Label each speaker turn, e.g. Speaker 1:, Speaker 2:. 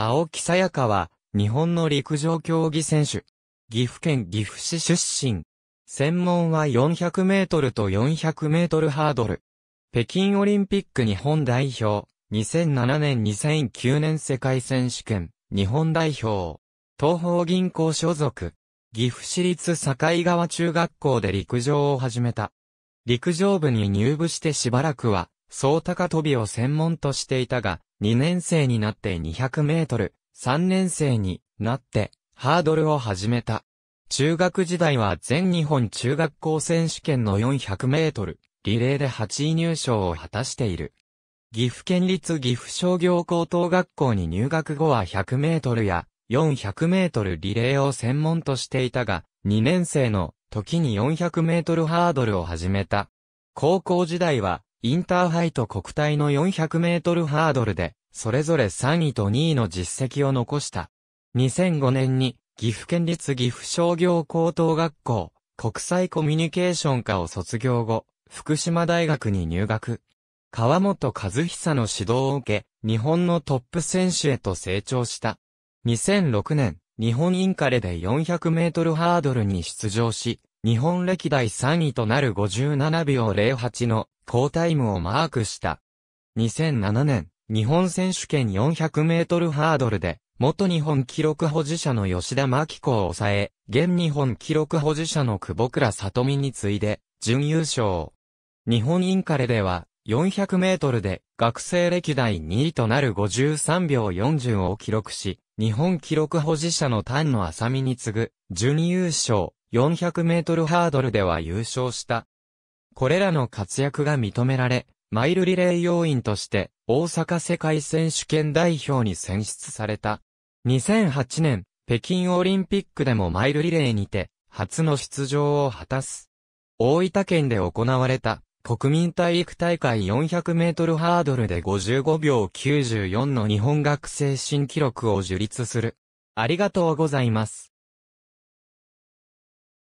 Speaker 1: 青木さやかは、日本の陸上競技選手。岐阜県岐阜市出身。専門は400メートルと400メートルハードル。北京オリンピック日本代表。2007年2009年世界選手権。日本代表。東方銀行所属。岐阜市立境川中学校で陸上を始めた。陸上部に入部してしばらくは、総高飛びを専門としていたが、2年生になって200メートル、3年生になってハードルを始めた。中学時代は全日本中学校選手権の400メートル、リレーで8位入賞を果たしている。岐阜県立岐阜商業高等学校に入学後は100メートルや400メートルリレーを専門としていたが、2年生の時に400メートルハードルを始めた。高校時代はインターハイと国体の400メートルハードルで、それぞれ3位と2位の実績を残した。2005年に、岐阜県立岐阜商業高等学校、国際コミュニケーション科を卒業後、福島大学に入学。川本和久の指導を受け、日本のトップ選手へと成長した。2006年、日本インカレで400メートルハードルに出場し、日本歴代3位となる57秒08の好タイムをマークした。2007年、日本選手権400メートルハードルで、元日本記録保持者の吉田真紀子を抑え、現日本記録保持者の久保倉里美に次いで、準優勝。日本インカレでは、400メートルで学生歴代2位となる53秒40を記録し、日本記録保持者の丹野浅美に次ぐ、準優勝。400メートルハードルでは優勝した。これらの活躍が認められ、マイルリレー要員として大阪世界選手権代表に選出された。2008年、北京オリンピックでもマイルリレーにて、初の出場を果たす。大分県で行われた国民体育大会400メートルハードルで55秒94の日本学生新記録を樹立する。ありがとうございます。